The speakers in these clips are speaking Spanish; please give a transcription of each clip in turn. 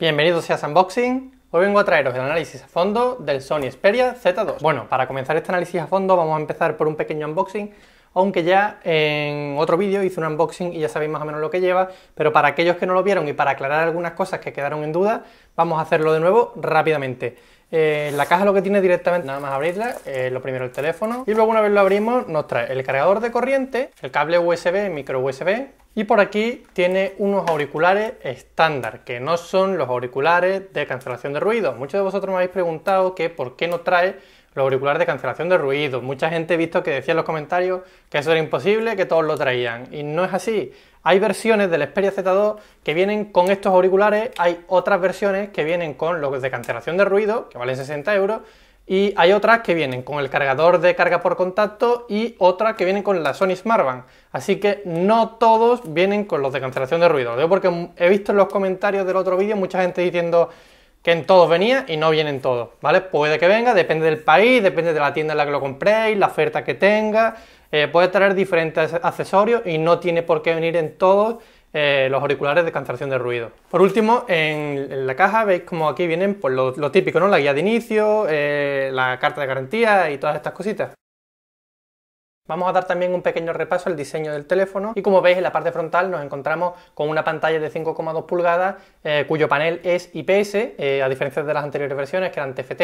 Bienvenidos a Unboxing. Hoy vengo a traeros el análisis a fondo del Sony Xperia Z2. Bueno, para comenzar este análisis a fondo vamos a empezar por un pequeño unboxing, aunque ya en otro vídeo hice un unboxing y ya sabéis más o menos lo que lleva, pero para aquellos que no lo vieron y para aclarar algunas cosas que quedaron en duda, vamos a hacerlo de nuevo rápidamente. Eh, la caja lo que tiene directamente, nada más abrirla, lo primero el teléfono y luego una vez lo abrimos nos trae el cargador de corriente, el cable USB, micro USB y por aquí tiene unos auriculares estándar que no son los auriculares de cancelación de ruido. Muchos de vosotros me habéis preguntado que por qué no trae los auriculares de cancelación de ruido. Mucha gente he visto que decía en los comentarios que eso era imposible, que todos lo traían. Y no es así. Hay versiones del Xperia Z2 que vienen con estos auriculares, hay otras versiones que vienen con los de cancelación de ruido, que valen 60 euros, y hay otras que vienen con el cargador de carga por contacto y otras que vienen con la Sony Smartband. Así que no todos vienen con los de cancelación de ruido. Lo porque he visto en los comentarios del otro vídeo mucha gente diciendo que en todos venía y no vienen todos, ¿vale? Puede que venga, depende del país, depende de la tienda en la que lo compréis, la oferta que tenga, eh, puede traer diferentes accesorios y no tiene por qué venir en todos eh, los auriculares de cancelación de ruido. Por último, en, la caja veis como aquí vienen pues, lo, típico, ¿no? La guía de inicio, eh, la carta de garantía y todas estas cositas. Vamos a dar también un pequeño repaso al diseño del teléfono y como veis en la parte frontal nos encontramos con una pantalla de 5,2 pulgadas eh, cuyo panel es IPS, eh, a diferencia de las anteriores versiones que eran TFT,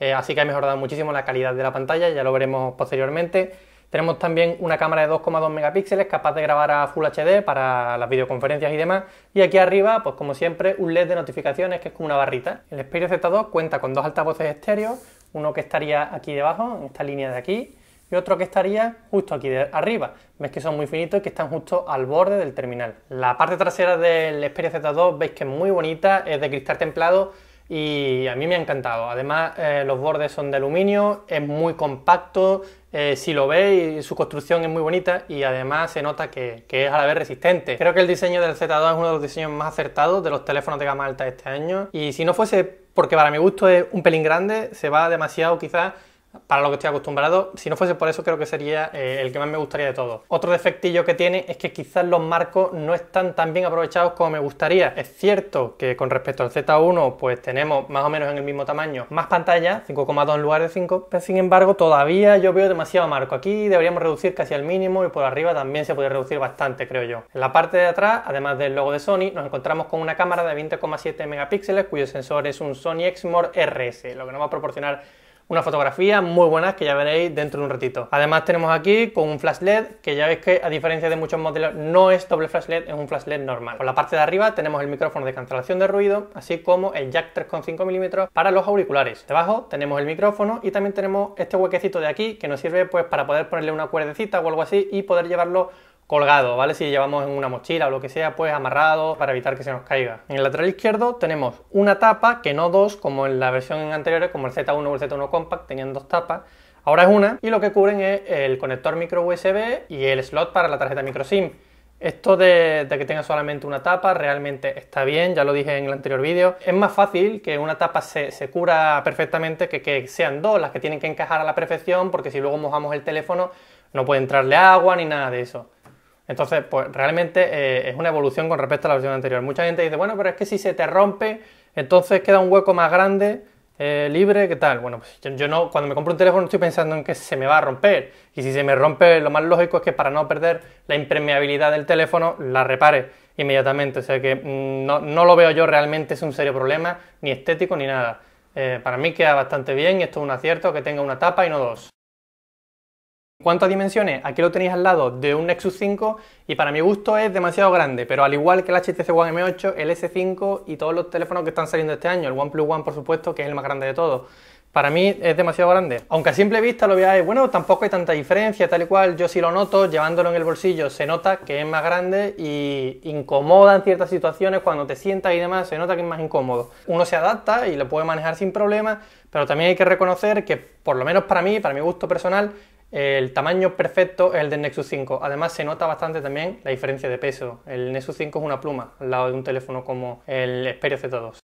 eh, así que ha mejorado muchísimo la calidad de la pantalla, ya lo veremos posteriormente. Tenemos también una cámara de 2,2 megapíxeles capaz de grabar a Full HD para las videoconferencias y demás. Y aquí arriba, pues como siempre, un LED de notificaciones que es como una barrita. El Xperia Z2 cuenta con dos altavoces estéreos, uno que estaría aquí debajo, en esta línea de aquí, y otro que estaría justo aquí de arriba. Veis que son muy finitos y que están justo al borde del terminal. La parte trasera del Xperia Z2 veis que es muy bonita, es de cristal templado y a mí me ha encantado. Además eh, los bordes son de aluminio, es muy compacto, eh, si lo veis su construcción es muy bonita y además se nota que, que, es a la vez resistente. Creo que el diseño del Z2 es uno de los diseños más acertados de los teléfonos de gama alta este año y si no fuese porque para mi gusto es un pelín grande, se va demasiado quizás para lo que estoy acostumbrado. Si no fuese por eso, creo que sería eh, el que más me gustaría de todo. Otro defectillo que tiene es que quizás los marcos no están tan bien aprovechados como me gustaría. Es cierto que con respecto al Z1, pues tenemos más o menos en el mismo tamaño más pantalla, 5,2 en lugar de 5, pero sin embargo todavía yo veo demasiado marco. Aquí deberíamos reducir casi al mínimo y por arriba también se puede reducir bastante, creo yo. En la parte de atrás, además del logo de Sony, nos encontramos con una cámara de 20,7 megapíxeles cuyo sensor es un Sony Exmor RS, lo que nos va a proporcionar una fotografía muy buena que ya veréis dentro de un ratito. Además tenemos aquí con un flash LED que ya veis que a diferencia de muchos modelos no es doble flash LED, es un flash LED normal. Por la parte de arriba tenemos el micrófono de cancelación de ruido, así como el jack 3,5 milímetros para los auriculares. Debajo tenemos el micrófono y también tenemos este huequecito de aquí que nos sirve pues para poder ponerle una cuerdecita o algo así y poder llevarlo colgado, ¿vale? Si llevamos en una mochila o lo que sea, pues amarrado para evitar que se nos caiga. En el lateral izquierdo tenemos una tapa, que no dos, como en la versión anterior, como el Z1 o el Z1 Compact, tenían dos tapas. Ahora es una y lo que cubren es el conector micro USB y el slot para la tarjeta micro SIM. Esto de, que tenga solamente una tapa realmente está bien, ya lo dije en el anterior vídeo. Es más fácil que una tapa se, se cura perfectamente que que sean dos las que tienen que encajar a la perfección porque si luego mojamos el teléfono no puede entrarle agua ni nada de eso. Entonces, pues realmente eh, es una evolución con respecto a la versión anterior. Mucha gente dice, bueno, pero es que si se te rompe, entonces queda un hueco más grande, eh, libre, ¿qué tal? Bueno, pues, yo, no, cuando me compro un teléfono estoy pensando en que se me va a romper. Y si se me rompe, lo más lógico es que para no perder la impermeabilidad del teléfono, la repare inmediatamente. O sea que mm, no, lo veo yo realmente, es un serio problema, ni estético ni nada. Eh, para mí queda bastante bien y esto es un acierto que tenga una tapa y no dos. ¿Cuántas a dimensiones, aquí lo tenéis al lado de un Nexus 5 y para mi gusto es demasiado grande, pero al igual que el HTC One M8, el S5 y todos los teléfonos que están saliendo este año, el OnePlus One por supuesto, que es el más grande de todos. Para mí es demasiado grande. Aunque a simple vista lo veáis, bueno, tampoco hay tanta diferencia, tal y cual. Yo sí lo noto, llevándolo en el bolsillo se nota que es más grande y incomoda en ciertas situaciones. Cuando te sientas y demás, se nota que es más incómodo. Uno se adapta y lo puede manejar sin problemas, pero también hay que reconocer que, por lo menos para mí, para mi gusto personal, el tamaño perfecto es el del Nexus 5. Además se nota bastante también la diferencia de peso. El Nexus 5 es una pluma al lado de un teléfono como el Xperia Z2.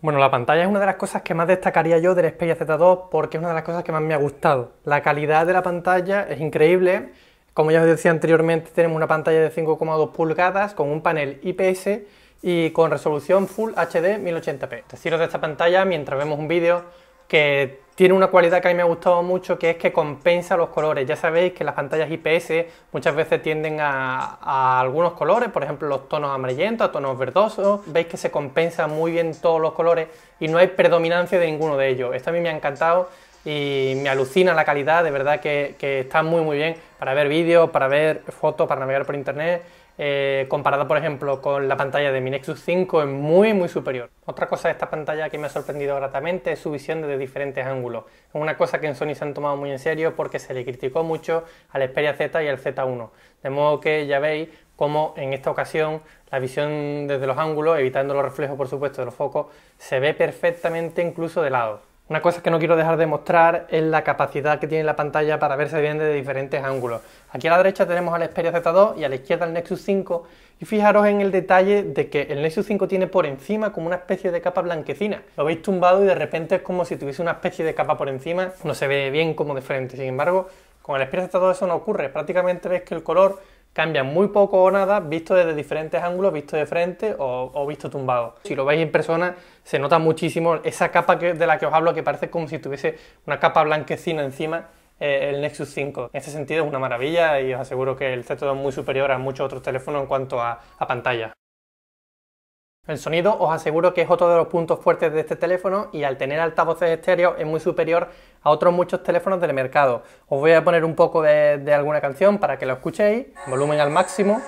Bueno, la pantalla es una de las cosas que más destacaría yo del Xperia Z2 porque es una de las cosas que más me ha gustado. La calidad de la pantalla es increíble. Como ya os decía anteriormente, tenemos una pantalla de 5,2 pulgadas con un panel IPS y con resolución Full HD 1080p. Deciros de esta pantalla mientras vemos un vídeo que tiene una cualidad que a mí me ha gustado mucho, que es que compensa los colores. Ya sabéis que las pantallas IPS muchas veces tienden a, algunos colores, por ejemplo los tonos amarillentos, a tonos verdosos. Veis que se compensa muy bien todos los colores y no hay predominancia de ninguno de ellos. Esto a mí me ha encantado y me alucina la calidad, de verdad que, que está muy muy bien para ver vídeos, para ver fotos, para navegar por internet eh, comparado, comparada, por ejemplo, con la pantalla de mi Nexus 5, es muy, muy superior. Otra cosa de esta pantalla que me ha sorprendido gratamente es su visión desde diferentes ángulos. Es una cosa que en Sony se han tomado muy en serio porque se le criticó mucho al Xperia Z y al Z1. De modo que ya veis cómo en esta ocasión la visión desde los ángulos, evitando los reflejos, por supuesto, de los focos, se ve perfectamente incluso de lado. Una cosa que no quiero dejar de mostrar es la capacidad que tiene la pantalla para verse bien desde diferentes ángulos. Aquí a la derecha tenemos al Xperia Z2 y a la izquierda el Nexus 5 y fijaros en el detalle de que el Nexus 5 tiene por encima como una especie de capa blanquecina. Lo veis tumbado y de repente es como si tuviese una especie de capa por encima, no se ve bien como de frente. Sin embargo, con el Xperia Z2 eso no ocurre, prácticamente ves que el color cambia muy poco o nada visto desde diferentes ángulos, visto de frente o, visto tumbado. Si lo veis en persona se nota muchísimo esa capa de la que os hablo que parece como si tuviese una capa blanquecina encima eh, el Nexus 5. En ese sentido es una maravilla y os aseguro que el Z2 es muy superior a muchos otros teléfonos en cuanto a pantalla. El sonido os aseguro que es otro de los puntos fuertes de este teléfono y al tener altavoces estéreo es muy superior a otros muchos teléfonos del mercado. Os voy a poner un poco de, de alguna canción para que lo escuchéis, volumen al máximo.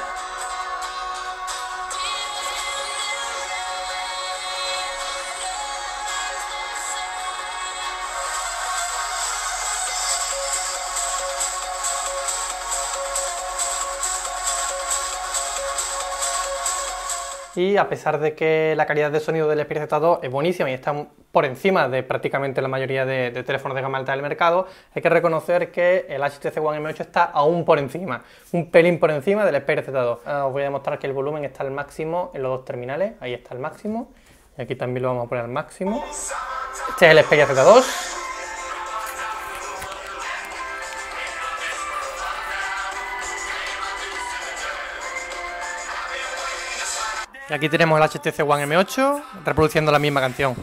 y a pesar de que la calidad de sonido del Xperia Z2 es buenísima y está por encima de prácticamente la mayoría de, teléfonos de gama alta del mercado, hay que reconocer que el HTC One M8 está aún por encima, un pelín por encima del Xperia ah, Z2. os voy a demostrar que el volumen está al máximo en los dos terminales, ahí está el máximo, y aquí también lo vamos a poner al máximo. Este es el Xperia Z2. Y aquí tenemos el HTC One M8 reproduciendo la misma canción.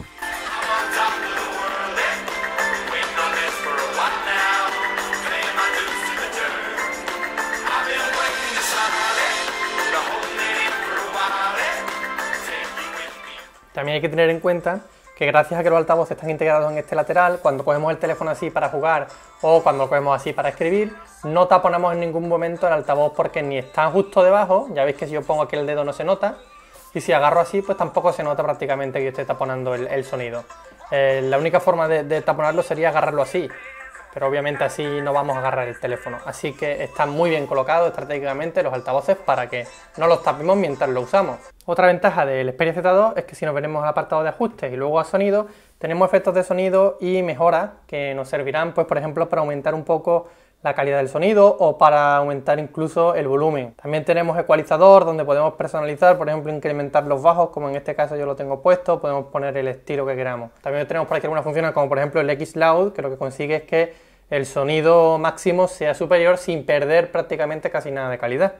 También hay que tener en cuenta que gracias a que los altavoces están integrados en este lateral, cuando cogemos el teléfono así para jugar o cuando lo cogemos así para escribir, no taponamos en ningún momento el altavoz porque ni está justo debajo, ya veis que si yo pongo aquí el dedo no se nota, y si agarro así, pues tampoco se nota prácticamente que yo esté taponando el, sonido. Eh, la única forma de, taponarlo sería agarrarlo así, pero obviamente así no vamos a agarrar el teléfono. Así que están muy bien colocados estratégicamente los altavoces para que no los tapemos mientras lo usamos. Otra ventaja del Xperia Z2 es que si nos venimos al apartado de ajustes y luego a sonido, tenemos efectos de sonido y mejoras que nos servirán, pues por ejemplo, para aumentar un poco la calidad del sonido o para aumentar incluso el volumen. También tenemos ecualizador donde podemos personalizar, por ejemplo, incrementar los bajos, como en este caso yo lo tengo puesto, podemos poner el estilo que queramos. También tenemos por aquí algunas funciones como por ejemplo el X-Loud, que lo que consigue es que el sonido máximo sea superior sin perder prácticamente casi nada de calidad.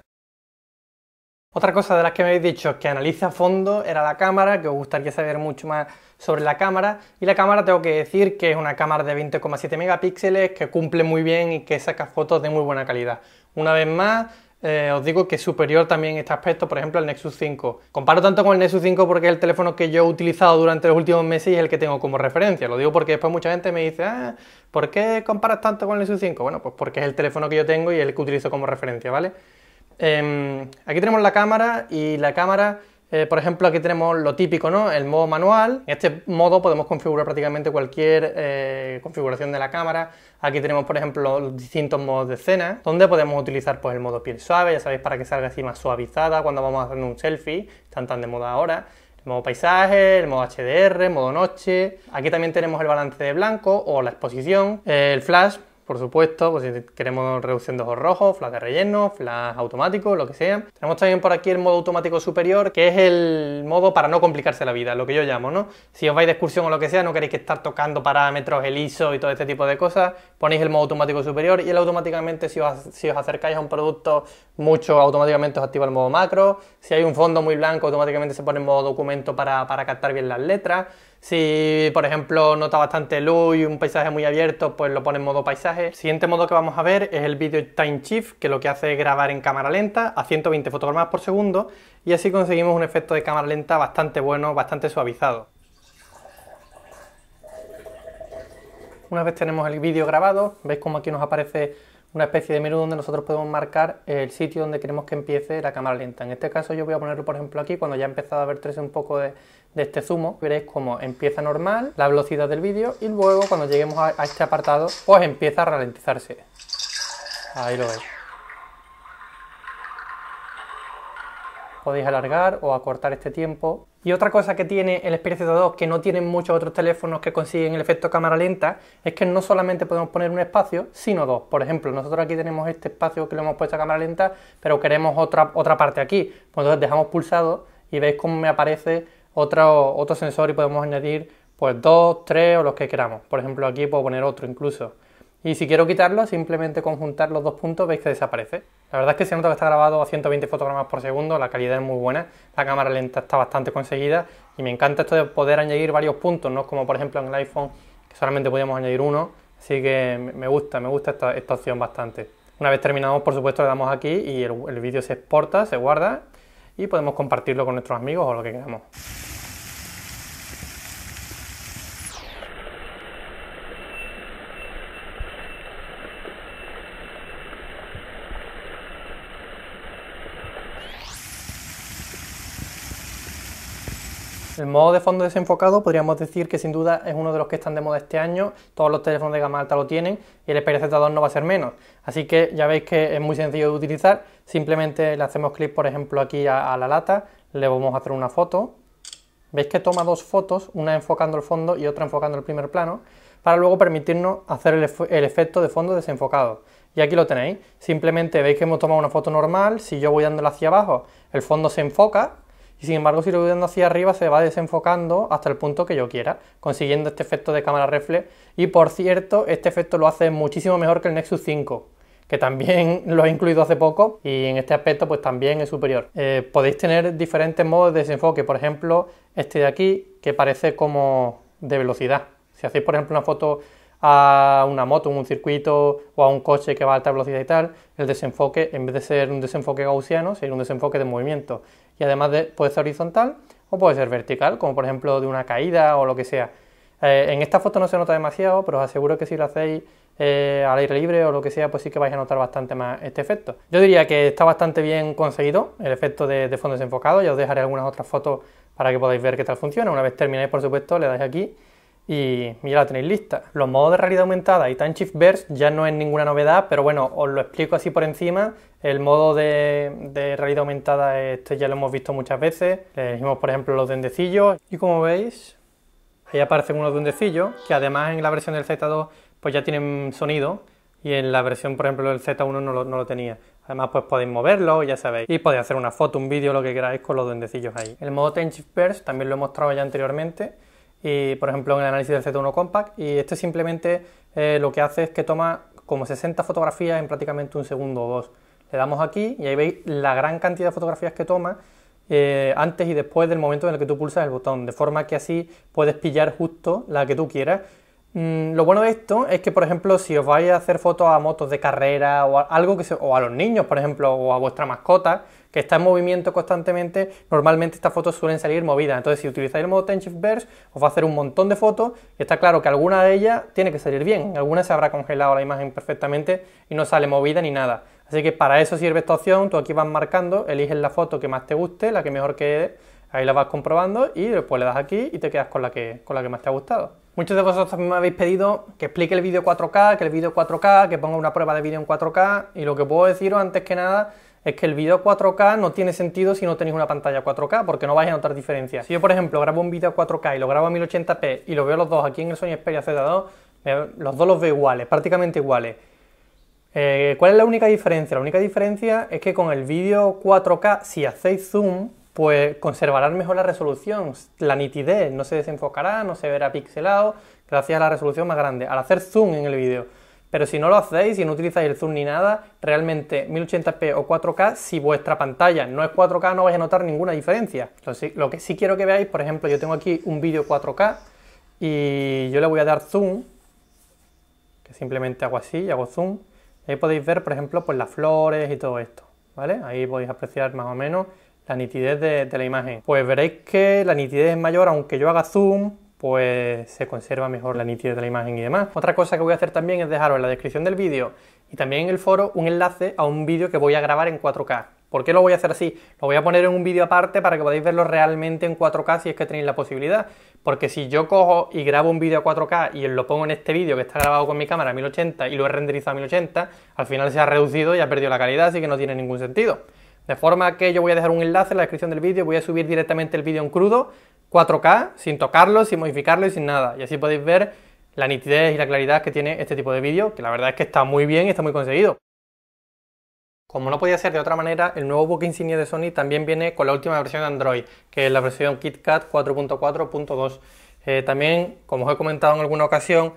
Otra cosa de las que me habéis dicho que analice a fondo era la cámara, que os gustaría saber mucho más sobre la cámara. Y la cámara tengo que decir que es una cámara de 20,7 megapíxeles, que cumple muy bien y que saca fotos de muy buena calidad. Una vez más, eh, os digo que es superior también este aspecto, por ejemplo, al Nexus 5. Comparo tanto con el Nexus 5 porque es el teléfono que yo he utilizado durante los últimos meses y es el que tengo como referencia. Lo digo porque después mucha gente me dice, ah, ¿por qué comparas tanto con el Nexus 5? Bueno, pues porque es el teléfono que yo tengo y es el que utilizo como referencia, ¿vale? Em, aquí tenemos la cámara y la cámara, eh, por ejemplo, aquí tenemos lo típico, ¿no? El modo manual. En este modo podemos configurar prácticamente cualquier eh, configuración de la cámara. Aquí tenemos, por ejemplo, los distintos modos de escena, donde podemos utilizar pues, el modo piel suave, ya sabéis, para que salga así más suavizada cuando vamos a hacer un selfie, están tan de moda ahora el modo paisaje, el modo HDR, modo noche. Aquí también tenemos el balance de blanco o la exposición, eh, el flash por supuesto, pues si queremos reducción de ojos rojos, flash de relleno, flash automático, lo que sea. Tenemos también por aquí el modo automático superior, que es el modo para no complicarse la vida, lo que yo llamo, ¿no? Si os vais de excursión o lo que sea, no queréis que estar tocando parámetros, el ISO y todo este tipo de cosas, ponéis el modo automático superior y él automáticamente, si os, acercáis a un producto mucho, automáticamente os activa el modo macro. Si hay un fondo muy blanco, automáticamente se pone en modo documento para, para captar bien las letras. Si, por ejemplo, nota bastante luz y un paisaje muy abierto, pues lo pone en modo paisaje. El siguiente modo que vamos a ver es el Video Time Shift, que lo que hace es grabar en cámara lenta a 120 fotogramas por segundo y así conseguimos un efecto de cámara lenta bastante bueno, bastante suavizado. Una vez tenemos el vídeo grabado, veis como aquí nos aparece una especie de menú donde nosotros podemos marcar el sitio donde queremos que empiece la cámara lenta. En este caso yo voy a ponerlo por ejemplo aquí, cuando ya ha empezado a ver 13 un poco de, este zumo, veréis cómo empieza normal, la velocidad del vídeo y luego cuando lleguemos a este apartado pues empieza a ralentizarse. Ahí lo veis. Podéis alargar o acortar este tiempo. Y otra cosa que tiene el Xperia Z2 que no tienen muchos otros teléfonos que consiguen el efecto cámara lenta es que no solamente podemos poner un espacio, sino dos. Por ejemplo, nosotros aquí tenemos este espacio que lo hemos puesto a cámara lenta, pero queremos otra, parte aquí. Pues entonces dejamos pulsado y veis cómo me aparece otro, otro sensor y podemos añadir pues dos, tres o los que queramos. Por ejemplo, aquí puedo poner otro incluso. Y si quiero quitarlo, simplemente conjuntar los dos puntos, veis que desaparece. La verdad es que se nota que está grabado a 120 fotogramas por segundo, la calidad es muy buena, la cámara lenta está bastante conseguida y me encanta esto de poder añadir varios puntos, no como por ejemplo en el iPhone que solamente podíamos añadir uno, así que me gusta, me gusta esta, opción bastante. Una vez terminamos por supuesto le damos aquí y el vídeo se exporta, se guarda y podemos compartirlo con nuestros amigos o lo que queramos. modo de fondo desenfocado podríamos decir que sin duda es uno de los que están de moda este año, todos los teléfonos de gama alta lo tienen y el Xperia Z2 no va a ser menos. Así que ya veis que es muy sencillo de utilizar, simplemente le hacemos clic por ejemplo aquí a, la lata, le vamos a hacer una foto, veis que toma dos fotos, una enfocando el fondo y otra enfocando el primer plano, para luego permitirnos hacer el, efecto de fondo desenfocado. Y aquí lo tenéis, simplemente veis que hemos tomado una foto normal, si yo voy dándola hacia abajo, el fondo se enfoca y sin embargo, si lo voy dando hacia arriba, se va desenfocando hasta el punto que yo quiera, consiguiendo este efecto de cámara reflex. Y por cierto, este efecto lo hace muchísimo mejor que el Nexus 5 que también lo he incluido hace poco y en este aspecto pues también es superior. Eh, podéis tener diferentes modos de desenfoque, por ejemplo este de aquí que parece como de velocidad. Si hacéis por ejemplo una foto a una moto, un circuito o a un coche que va a alta velocidad y tal, el desenfoque, en vez de ser un desenfoque gaussiano, sería un desenfoque de movimiento. Y además puede ser horizontal o puede ser vertical, como por ejemplo de una caída o lo que sea. Eh, en esta foto no se nota demasiado, pero os aseguro que si lo hacéis eh, al aire libre o lo que sea, pues sí que vais a notar bastante más este efecto. Yo diría que está bastante bien conseguido el efecto de, fondo desenfocado. Ya os dejaré algunas otras fotos para que podáis ver qué tal funciona. Una vez terminéis, por supuesto, le dais aquí y mira la tenéis lista. Los modos de realidad aumentada y Time Shift Burst ya no es ninguna novedad, pero bueno, os lo explico así por encima. El modo de, realidad aumentada, este ya lo hemos visto muchas veces. Le dijimos, por ejemplo, los dendecillos. Y como veis, ahí aparecen unos dendecillos, que además en la versión del Z2 pues ya tienen sonido. Y en la versión, por ejemplo, del Z1 no lo, tenía. Además, pues podéis moverlo, ya sabéis. Y podéis hacer una foto, un vídeo, lo que queráis con los dendecillos ahí. El modo Time Shift Burst también lo he mostrado ya anteriormente y por ejemplo en el análisis del Z1 Compact y esto simplemente eh, lo que hace es que toma como 60 fotografías en prácticamente un segundo o dos. Le damos aquí y ahí veis la gran cantidad de fotografías que toma eh, antes y después del momento en el que tú pulsas el botón, de forma que así puedes pillar justo la que tú quieras. Mm, lo bueno de esto es que, por ejemplo, si os vais a hacer fotos a motos de carrera o algo que o a los niños, por ejemplo, o a vuestra mascota, que está en movimiento constantemente, normalmente estas fotos suelen salir movidas. Entonces, si utilizáis el modo Tenshift Burst, os va a hacer un montón de fotos y está claro que alguna de ellas tiene que salir bien. alguna se habrá congelado la imagen perfectamente y no sale movida ni nada. Así que para eso sirve esta opción. Tú aquí vas marcando, eliges la foto que más te guste, la que mejor quede ahí la vas comprobando y después le das aquí y te quedas con la que, con la que más te ha gustado. Muchos de vosotros me habéis pedido que explique el vídeo 4K, que el vídeo 4K, que ponga una prueba de vídeo en 4K y lo que puedo deciros antes que nada es que el vídeo 4K no tiene sentido si no tenéis una pantalla 4K, porque no vais a notar diferencia. Si yo, por ejemplo, grabo un vídeo 4K y lo grabo a 1080p y lo veo los dos aquí en el Sony Xperia Z2, los dos los veo iguales, prácticamente iguales. Eh, ¿Cuál es la única diferencia? La única diferencia es que con el vídeo 4K, si hacéis zoom, pues conservarán mejor la resolución, la nitidez, no se desenfocará, no se verá pixelado, gracias a la resolución más grande, al hacer zoom en el vídeo. Pero si no lo hacéis, y no utilizáis el zoom ni nada, realmente 1080p o 4K, si vuestra pantalla no es 4K no vais a notar ninguna diferencia. lo que sí quiero que veáis, por ejemplo, yo tengo aquí un vídeo 4K y yo le voy a dar zoom, que simplemente hago así y hago zoom. Ahí podéis ver, por ejemplo, pues las flores y todo esto, ¿vale? Ahí podéis apreciar más o menos la nitidez de, de la imagen. Pues veréis que la nitidez es mayor aunque yo haga zoom, pues se conserva mejor la nitidez de la imagen y demás. Otra cosa que voy a hacer también es dejaros en la descripción del vídeo y también en el foro un enlace a un vídeo que voy a grabar en 4K. ¿Por qué lo voy a hacer así? Lo voy a poner en un vídeo aparte para que podáis verlo realmente en 4K si es que tenéis la posibilidad. Porque si yo cojo y grabo un vídeo a 4K y lo pongo en este vídeo que está grabado con mi cámara a 1080 y lo he renderizado a 1080, al final se ha reducido y ha perdido la calidad, así que no tiene ningún sentido. De forma que yo voy a dejar un enlace en la descripción del vídeo, voy a subir directamente el vídeo en crudo, 4K, sin tocarlo, sin modificarlo y sin nada. Y así podéis ver la nitidez y la claridad que tiene este tipo de vídeo, que la verdad es que está muy bien y está muy conseguido. Como no podía ser de otra manera, el nuevo book insignia de Sony también viene con la última versión de Android, que es la versión KitKat 4.4.2. Eh, también, como os he comentado en alguna ocasión,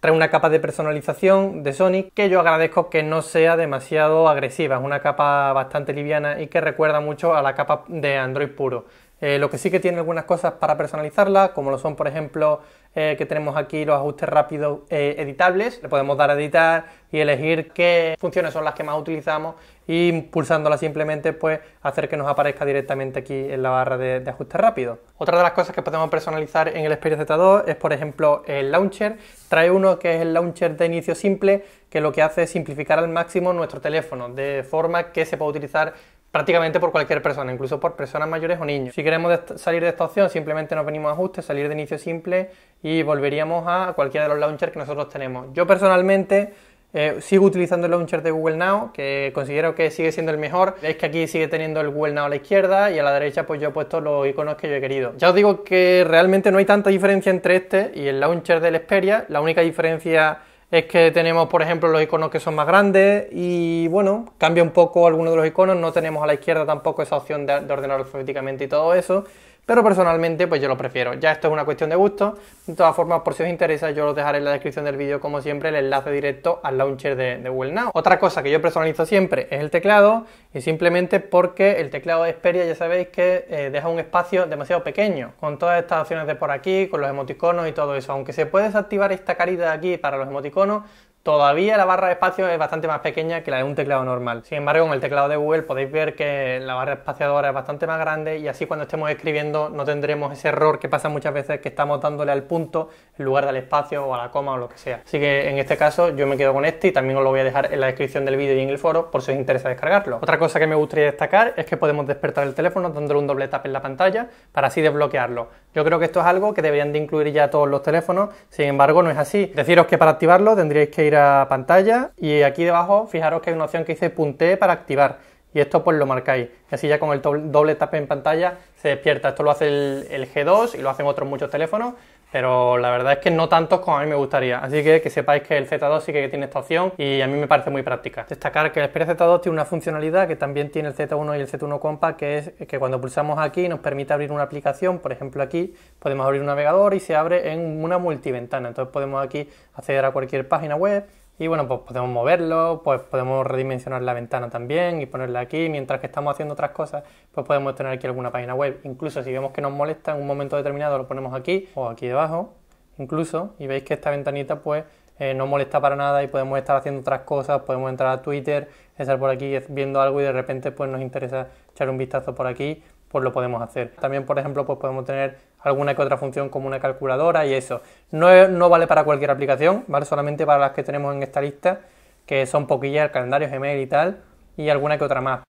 Trae una capa de personalización de Sony que yo agradezco que no sea demasiado agresiva, es una capa bastante liviana y que recuerda mucho a la capa de Android puro. Eh, lo que sí que tiene algunas cosas para personalizarla, como lo son por ejemplo eh, que tenemos aquí los ajustes rápidos eh, editables. Le podemos dar a editar y elegir qué funciones son las que más utilizamos y pulsándola simplemente pues hacer que nos aparezca directamente aquí en la barra de, de ajustes rápidos. Otra de las cosas que podemos personalizar en el Xperia Z2 es por ejemplo el launcher. Trae uno que es el launcher de inicio simple que lo que hace es simplificar al máximo nuestro teléfono de forma que se pueda utilizar prácticamente por cualquier persona, incluso por personas mayores o niños. Si queremos salir de esta opción, simplemente nos venimos a ajustes, salir de inicio simple y volveríamos a cualquiera de los launchers que nosotros tenemos. Yo personalmente eh, sigo utilizando el launcher de Google Now, que considero que sigue siendo el mejor. Es que aquí sigue teniendo el Google Now a la izquierda y a la derecha pues yo he puesto los iconos que yo he querido. Ya os digo que realmente no hay tanta diferencia entre este y el launcher del Xperia. La única diferencia es que tenemos, por ejemplo, los iconos que son más grandes y, bueno, cambia un poco alguno de los iconos. No tenemos a la izquierda tampoco esa opción de, ordenar alfabéticamente y todo eso pero personalmente pues yo lo prefiero. Ya esto es una cuestión de gusto, de todas formas por si os interesa yo lo dejaré en la descripción del vídeo como siempre el enlace directo al launcher de, de Google Now. Otra cosa que yo personalizo siempre es el teclado y simplemente porque el teclado de Xperia ya sabéis que eh, deja un espacio demasiado pequeño con todas estas opciones de por aquí, con los emoticonos y todo eso, aunque se puede desactivar esta carita de aquí para los emoticonos, Todavía la barra de espacio es bastante más pequeña que la de un teclado normal. Sin embargo, en el teclado de Google podéis ver que la barra espaciadora es bastante más grande y así cuando estemos escribiendo no tendremos ese error que pasa muchas veces que estamos dándole al punto en lugar del espacio o a la coma o lo que sea. Así que en este caso yo me quedo con este y también os lo voy a dejar en la descripción del vídeo y en el foro por si os interesa descargarlo. Otra cosa que me gustaría destacar es que podemos despertar el teléfono dándole un doble tap en la pantalla para así desbloquearlo. Yo creo que esto es algo que deberían de incluir ya todos los teléfonos, sin embargo no es así. Deciros que para activarlo tendríais que a pantalla y aquí debajo fijaros que hay una opción que dice punté para activar y esto pues lo marcáis. así ya con el doble tap en pantalla se despierta. Esto lo hace el, el G2 y lo hacen otros muchos teléfonos, pero la verdad es que no tantos como a mí me gustaría. Así que que sepáis que el Z2 sí que tiene esta opción y a mí me parece muy práctica. Destacar que el Xperia Z2 tiene una funcionalidad que también tiene el Z1 y el Z1 Compact, que es que cuando pulsamos aquí nos permite abrir una aplicación, por ejemplo aquí podemos abrir un navegador y se abre en una multiventana. Entonces podemos aquí acceder a cualquier página web, y bueno, pues podemos moverlo, pues podemos redimensionar la ventana también y ponerla aquí, mientras que estamos haciendo otras cosas, pues podemos tener aquí alguna página web, incluso si vemos que nos molesta en un momento determinado lo ponemos aquí o aquí debajo, incluso, y veis que esta ventanita pues eh, no molesta para nada y podemos estar haciendo otras cosas, podemos entrar a Twitter, estar por aquí viendo algo y de repente pues nos interesa echar un vistazo por aquí, pues lo podemos hacer. También, por ejemplo, pues podemos tener alguna que otra función como una calculadora y eso. No, vale para cualquier aplicación, ¿vale? Solamente para las que tenemos en esta lista, que son poquillas, el calendario Gmail y tal, y alguna que otra más.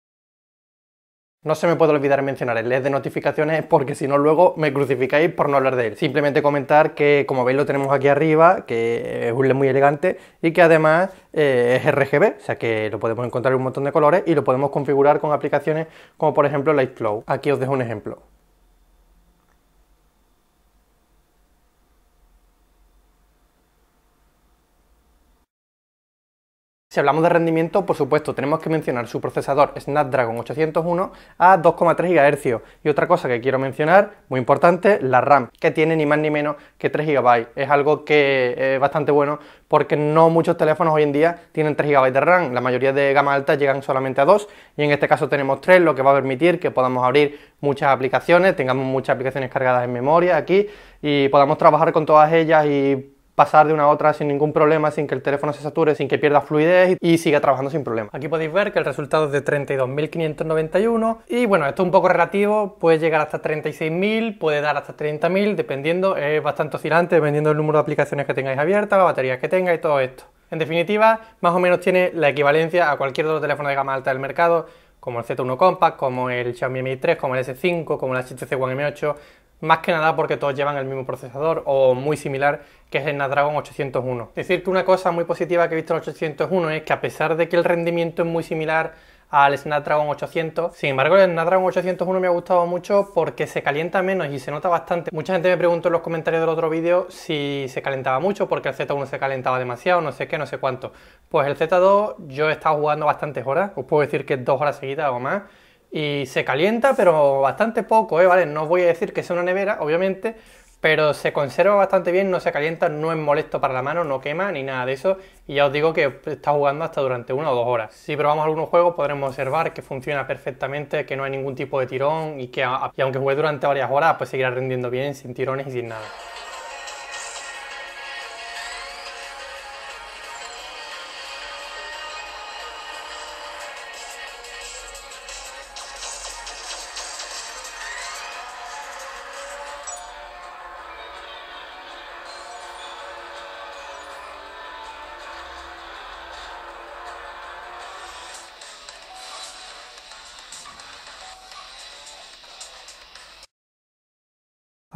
No se me puede olvidar mencionar el LED de notificaciones porque si no luego me crucificáis por no hablar de él. Simplemente comentar que como veis lo tenemos aquí arriba, que es un LED muy elegante y que además eh, es RGB, o sea que lo podemos encontrar en un montón de colores y lo podemos configurar con aplicaciones como por ejemplo Lightflow. Aquí os dejo un ejemplo. Si hablamos de rendimiento, por supuesto, tenemos que mencionar su procesador Snapdragon 801 a 2,3 GHz. Y otra cosa que quiero mencionar, muy importante, la RAM, que tiene ni más ni menos que 3 GB. Es algo que es bastante bueno porque no muchos teléfonos hoy en día tienen 3 GB de RAM. La mayoría de gama alta llegan solamente a 2 y en este caso tenemos 3, lo que va a permitir que podamos abrir muchas aplicaciones, tengamos muchas aplicaciones cargadas en memoria aquí y podamos trabajar con todas ellas y pasar de una a otra sin ningún problema, sin que el teléfono se sature, sin que pierda fluidez y siga trabajando sin problema. Aquí podéis ver que el resultado es de 32.591 y bueno, esto es un poco relativo, puede llegar hasta 36.000, puede dar hasta 30.000, dependiendo, es bastante oscilante, dependiendo del número de aplicaciones que tengáis abiertas, la batería que tengáis y todo esto. En definitiva, más o menos tiene la equivalencia a cualquier otro teléfono de gama alta del mercado, como el Z1 Compact, como el Xiaomi Mi 3, como el S5, como el HTC One M8, más que nada porque todos llevan el mismo procesador o muy similar que es el Snapdragon 801. Es decir que una cosa muy positiva que he visto en el 801 es que a pesar de que el rendimiento es muy similar al Snapdragon 800. Sin embargo, el Snapdragon 801 me ha gustado mucho porque se calienta menos y se nota bastante. Mucha gente me preguntó en los comentarios del otro vídeo si se calentaba mucho porque el Z1 se calentaba demasiado, no sé qué, no sé cuánto. Pues el Z2 yo he estado jugando bastantes horas, os puedo decir que dos horas seguidas o más y se calienta, pero bastante poco, ¿eh? ¿vale? No voy a decir que sea una nevera, obviamente, pero se conserva bastante bien, no se calienta, no es molesto para la mano, no quema ni nada de eso. Y ya os digo que está jugando hasta durante una o dos horas. Si probamos algunos juegos podremos observar que funciona perfectamente, que no hay ningún tipo de tirón y que aunque juegue durante varias horas, pues seguirá rendiendo bien, sin tirones y sin nada.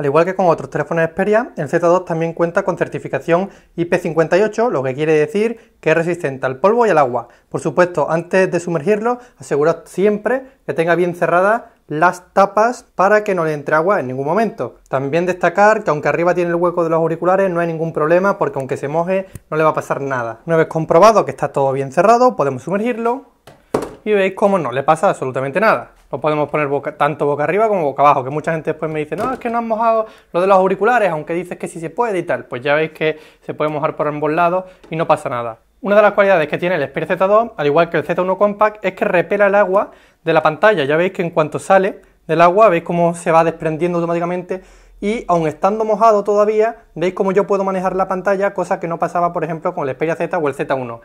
Al igual que con otros teléfonos Xperia, el Z2 también cuenta con certificación IP58, lo que quiere decir que es resistente al polvo y al agua. Por supuesto, antes de sumergirlo, asegurad siempre que tenga bien cerradas las tapas para que no le entre agua en ningún momento. También destacar que aunque arriba tiene el hueco de los auriculares no hay ningún problema porque aunque se moje no le va a pasar nada. Una vez comprobado que está todo bien cerrado, podemos sumergirlo y veis cómo no le pasa absolutamente nada lo podemos poner tanto boca arriba como boca abajo, que mucha gente después me dice, no, es que no han mojado lo de los auriculares, aunque dices que sí se puede y tal, pues ya veis que se puede mojar por ambos lados y no pasa nada. Una de las cualidades que tiene el Xperia Z2, al igual que el Z1 Compact, es que repela el agua de la pantalla, ya veis que en cuanto sale del agua, veis cómo se va desprendiendo automáticamente y aun estando mojado todavía, veis cómo yo puedo manejar la pantalla, cosa que no pasaba por ejemplo con el Xperia Z o el Z1.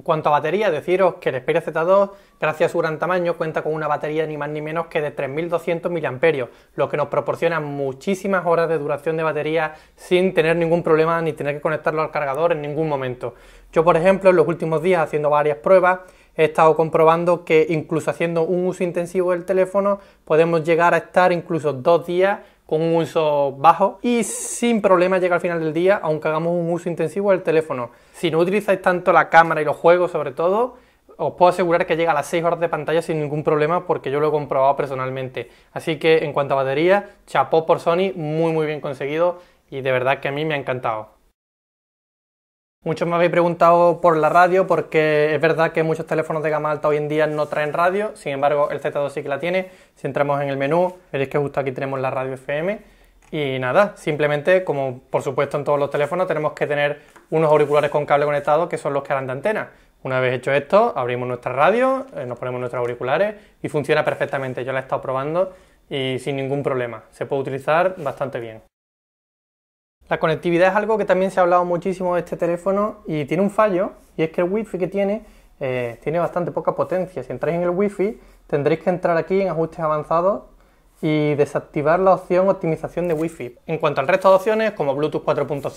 En cuanto a batería, deciros que el Xperia Z2, gracias a su gran tamaño, cuenta con una batería ni más ni menos que de 3200 mAh, lo que nos proporciona muchísimas horas de duración de batería sin tener ningún problema ni tener que conectarlo al cargador en ningún momento. Yo, por ejemplo, en los últimos días haciendo varias pruebas, he estado comprobando que incluso haciendo un uso intensivo del teléfono, podemos llegar a estar incluso dos días con un uso bajo y sin problema llega al final del día, aunque hagamos un uso intensivo del teléfono. Si no utilizáis tanto la cámara y los juegos sobre todo, os puedo asegurar que llega a las 6 horas de pantalla sin ningún problema porque yo lo he comprobado personalmente. Así que en cuanto a batería, chapó por Sony, muy muy bien conseguido y de verdad que a mí me ha encantado. Muchos me habéis preguntado por la radio, porque es verdad que muchos teléfonos de gama alta hoy en día no traen radio, sin embargo el Z2 sí que la tiene. Si entramos en el menú, veréis que justo aquí tenemos la radio FM. Y nada, simplemente, como por supuesto en todos los teléfonos, tenemos que tener unos auriculares con cable conectado que son los que harán de antena. Una vez hecho esto, abrimos nuestra radio, eh, nos ponemos nuestros auriculares y funciona perfectamente. Yo la he estado probando y sin ningún problema. Se puede utilizar bastante bien. La conectividad es algo que también se ha hablado muchísimo de este teléfono y tiene un fallo, y es que el wifi que tiene eh, tiene bastante poca potencia. Si entráis en el wifi tendréis que entrar aquí en ajustes avanzados y desactivar la opción optimización de wifi. En cuanto al resto de opciones como Bluetooth 4.0,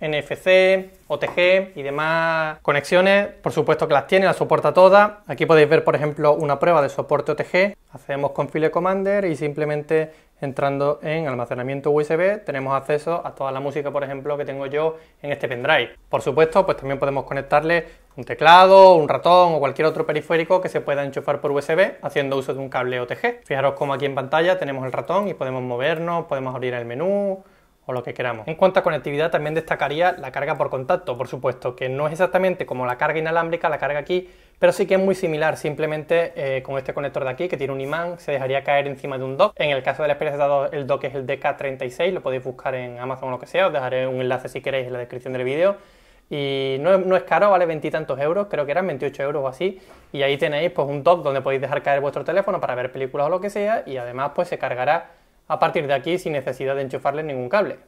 NFC, OTG y demás conexiones, por supuesto que las tiene, las soporta todas. Aquí podéis ver, por ejemplo, una prueba de soporte OTG. Hacemos confile commander y simplemente entrando en almacenamiento USB tenemos acceso a toda la música, por ejemplo, que tengo yo en este pendrive. Por supuesto, pues también podemos conectarle un teclado, un ratón o cualquier otro periférico que se pueda enchufar por USB haciendo uso de un cable OTG. Fijaros como aquí en pantalla tenemos el ratón y podemos movernos, podemos abrir el menú, o lo que queramos. En cuanto a conectividad también destacaría la carga por contacto, por supuesto, que no es exactamente como la carga inalámbrica, la carga aquí, pero sí que es muy similar, simplemente eh, con este conector de aquí que tiene un imán se dejaría caer encima de un dock. En el caso de la experiencia dado el dock es el DK36, lo podéis buscar en Amazon o lo que sea, os dejaré un enlace si queréis en la descripción del vídeo. Y no, es caro, vale veintitantos euros, creo que eran 28 euros o así. Y ahí tenéis pues un dock donde podéis dejar caer vuestro teléfono para ver películas o lo que sea y además pues se cargará a partir de aquí sin necesidad de enchufarle ningún cable.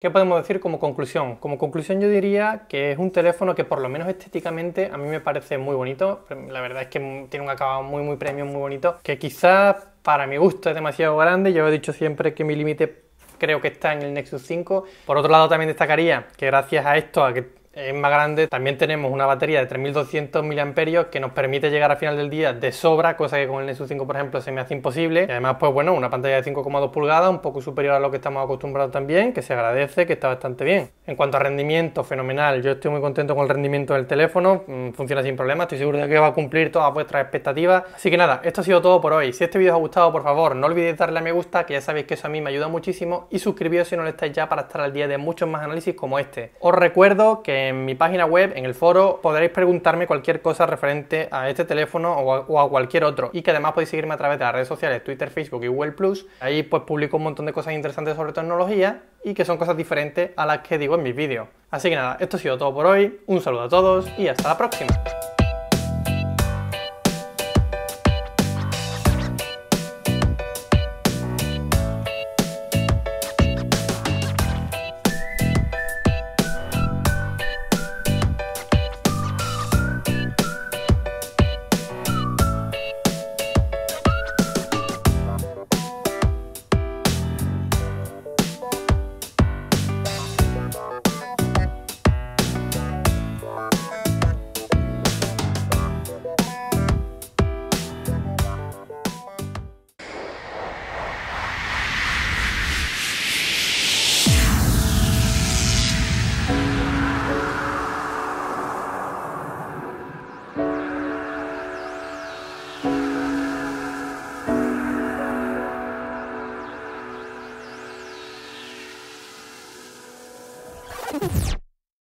¿Qué podemos decir como conclusión? Como conclusión yo diría que es un teléfono que por lo menos estéticamente a mí me parece muy bonito. La verdad es que tiene un acabado muy muy premium, muy bonito. Que quizás para mi gusto es demasiado grande. Yo he dicho siempre que mi límite creo que está en el Nexus 5. Por otro lado también destacaría que gracias a esto, a que es más grande, también tenemos una batería de 3200 mAh que nos permite llegar al final del día de sobra, cosa que con el Nexus 5 por ejemplo se me hace imposible. Y además pues bueno, una pantalla de 5,2 pulgadas, un poco superior a lo que estamos acostumbrados también, que se agradece, que está bastante bien. En cuanto a rendimiento, fenomenal. Yo estoy muy contento con el rendimiento del teléfono, mm, funciona sin problemas estoy seguro de que va a cumplir todas vuestras expectativas. Así que nada, esto ha sido todo por hoy. Si este vídeo os ha gustado, por favor, no olvidéis darle a me gusta, que ya sabéis que eso a mí me ayuda muchísimo, y suscribiros si no lo estáis ya para estar al día de muchos más análisis como este. Os recuerdo que en mi página web, en el foro, podréis preguntarme cualquier cosa referente a este teléfono o a, cualquier otro. Y que además podéis seguirme a través de las redes sociales, Twitter, Facebook y Google Plus. Ahí pues publico un montón de cosas interesantes sobre tecnología y que son cosas diferentes a las que digo en mis vídeos. Así que nada, esto ha sido todo por hoy. Un saludo a todos y hasta la próxima.